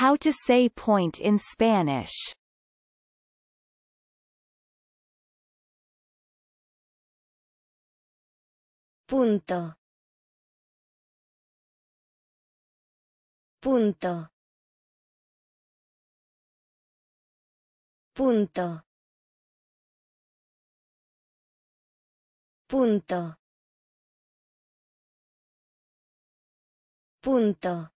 How to say point in Spanish Punto. Punto. Punto. Punto. Punto.